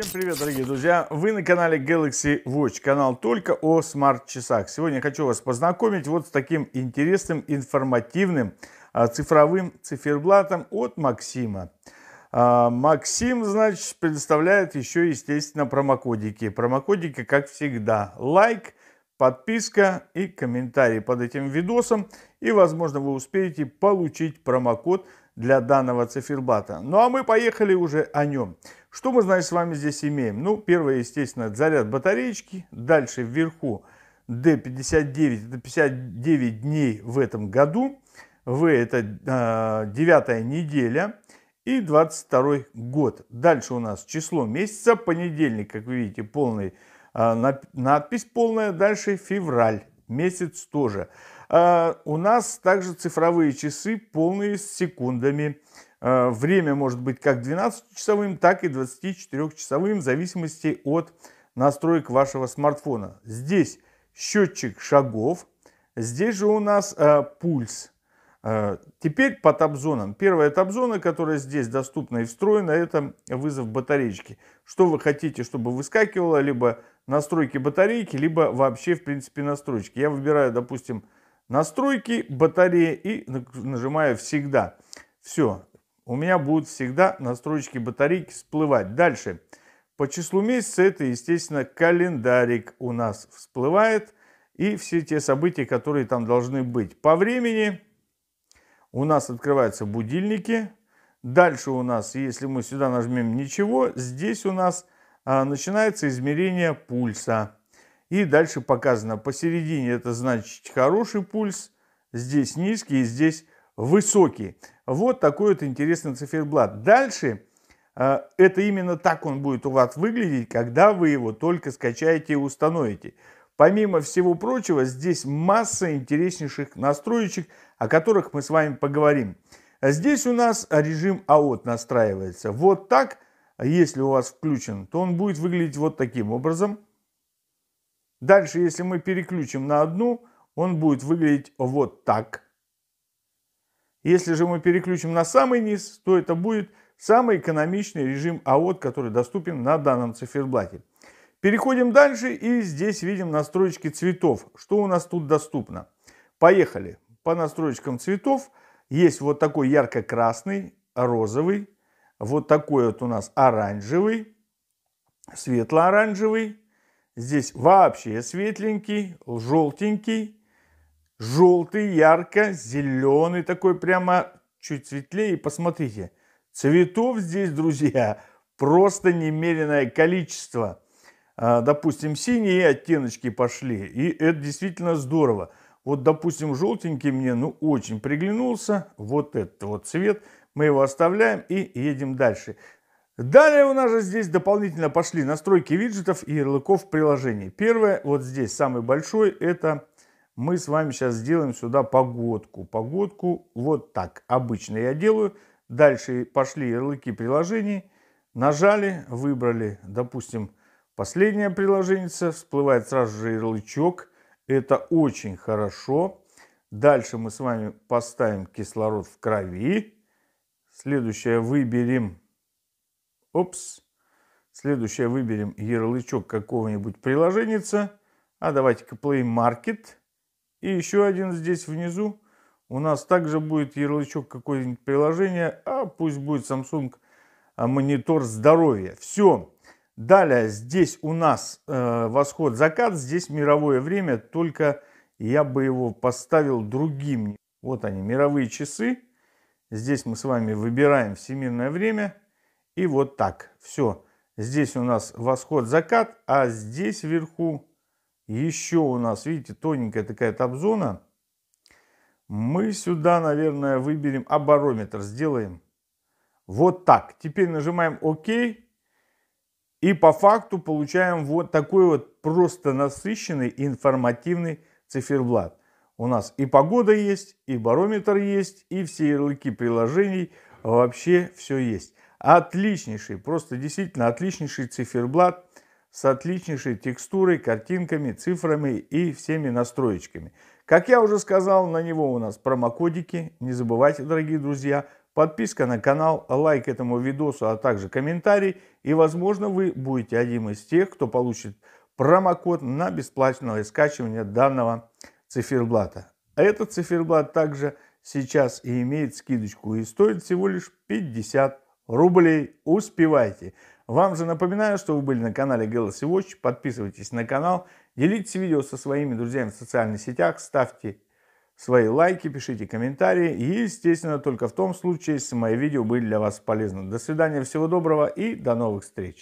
Всем привет, дорогие друзья! Вы на канале Galaxy Watch, канал только о смарт-часах. Сегодня хочу вас познакомить вот с таким интересным, информативным а, цифровым циферблатом от Максима. А, Максим, значит, предоставляет еще, естественно, промокодики. Промокодики, как всегда, лайк, подписка и комментарий под этим видосом. И, возможно, вы успеете получить промокод для данного циферблата. Ну а мы поехали уже о нем. Что мы, значит, с вами здесь имеем? Ну, первое, естественно, заряд батареечки. Дальше вверху D59, это 59 дней в этом году. В это э, а, 9 неделя и 22 год. Дальше у нас число месяца, понедельник, как вы видите, полный э, надпись полная. Дальше февраль, месяц тоже. Э, у нас также цифровые часы полные с секундами Э, время может быть как 12-часовым, так и 24-часовым, в зависимости от настроек вашего смартфона. Здесь счетчик шагов, здесь же у нас э, пульс. Э, теперь по табзонам. Первая табзона, которая здесь доступна и встроена, это вызов батареечки. Что вы хотите, чтобы выскакивало, либо настройки батарейки, либо вообще, в принципе, настройки. Я выбираю, допустим, настройки, батареи и нажимаю «Всегда». Все, у меня будут всегда настройки батарейки всплывать. Дальше. По числу месяца это, естественно, календарик у нас всплывает. И все те события, которые там должны быть. По времени у нас открываются будильники. Дальше у нас, если мы сюда нажмем ничего, здесь у нас а, начинается измерение пульса. И дальше показано посередине, это значит хороший пульс, здесь низкий, здесь высокий. Вот такой вот интересный циферблат. Дальше э, это именно так он будет у вас выглядеть, когда вы его только скачаете и установите. Помимо всего прочего, здесь масса интереснейших настроечек, о которых мы с вами поговорим. Здесь у нас режим AOT настраивается. Вот так, если у вас включен, то он будет выглядеть вот таким образом. Дальше, если мы переключим на одну, он будет выглядеть вот так. Если же мы переключим на самый низ, то это будет самый экономичный режим АОТ, который доступен на данном циферблате. Переходим дальше и здесь видим настройки цветов. Что у нас тут доступно? Поехали. По настройкам цветов есть вот такой ярко-красный, розовый, вот такой вот у нас оранжевый, светло-оранжевый, здесь вообще светленький, желтенький, Желтый, ярко-зеленый, такой прямо чуть светлее. И посмотрите, цветов здесь, друзья, просто немеренное количество. А, допустим, синие оттеночки пошли, и это действительно здорово. Вот, допустим, желтенький мне, ну, очень приглянулся. Вот этот вот цвет. Мы его оставляем и едем дальше. Далее у нас же здесь дополнительно пошли настройки виджетов и ярлыков приложений. Первое, вот здесь самый большой, это мы с вами сейчас сделаем сюда погодку. Погодку вот так. Обычно я делаю. Дальше пошли ярлыки приложений. Нажали, выбрали, допустим, последнее приложение. Всплывает сразу же ярлычок. Это очень хорошо. Дальше мы с вами поставим кислород в крови. Следующее выберем... Опс. Следующее выберем ярлычок какого-нибудь приложения. А давайте-ка Play Market. И еще один здесь внизу. У нас также будет ярлычок какое-нибудь приложение, а пусть будет Samsung а, монитор здоровья. Все. Далее здесь у нас э, восход-закат, здесь мировое время, только я бы его поставил другим. Вот они, мировые часы. Здесь мы с вами выбираем всемирное время. И вот так. Все. Здесь у нас восход-закат, а здесь вверху еще у нас, видите, тоненькая такая табзона. Мы сюда, наверное, выберем оборометр, сделаем вот так. Теперь нажимаем ОК. И по факту получаем вот такой вот просто насыщенный информативный циферблат. У нас и погода есть, и барометр есть, и все ярлыки приложений. Вообще все есть. Отличнейший, просто действительно отличнейший циферблат с отличнейшей текстурой, картинками, цифрами и всеми настроечками. Как я уже сказал, на него у нас промокодики. Не забывайте, дорогие друзья, подписка на канал, лайк этому видосу, а также комментарий. И, возможно, вы будете одним из тех, кто получит промокод на бесплатное скачивание данного циферблата. А этот циферблат также сейчас и имеет скидочку и стоит всего лишь 50 рублей. Успевайте. Вам же напоминаю, что вы были на канале Galaxy Watch. Подписывайтесь на канал, делитесь видео со своими друзьями в социальных сетях, ставьте свои лайки, пишите комментарии. И, естественно, только в том случае, если мои видео были для вас полезны. До свидания, всего доброго и до новых встреч.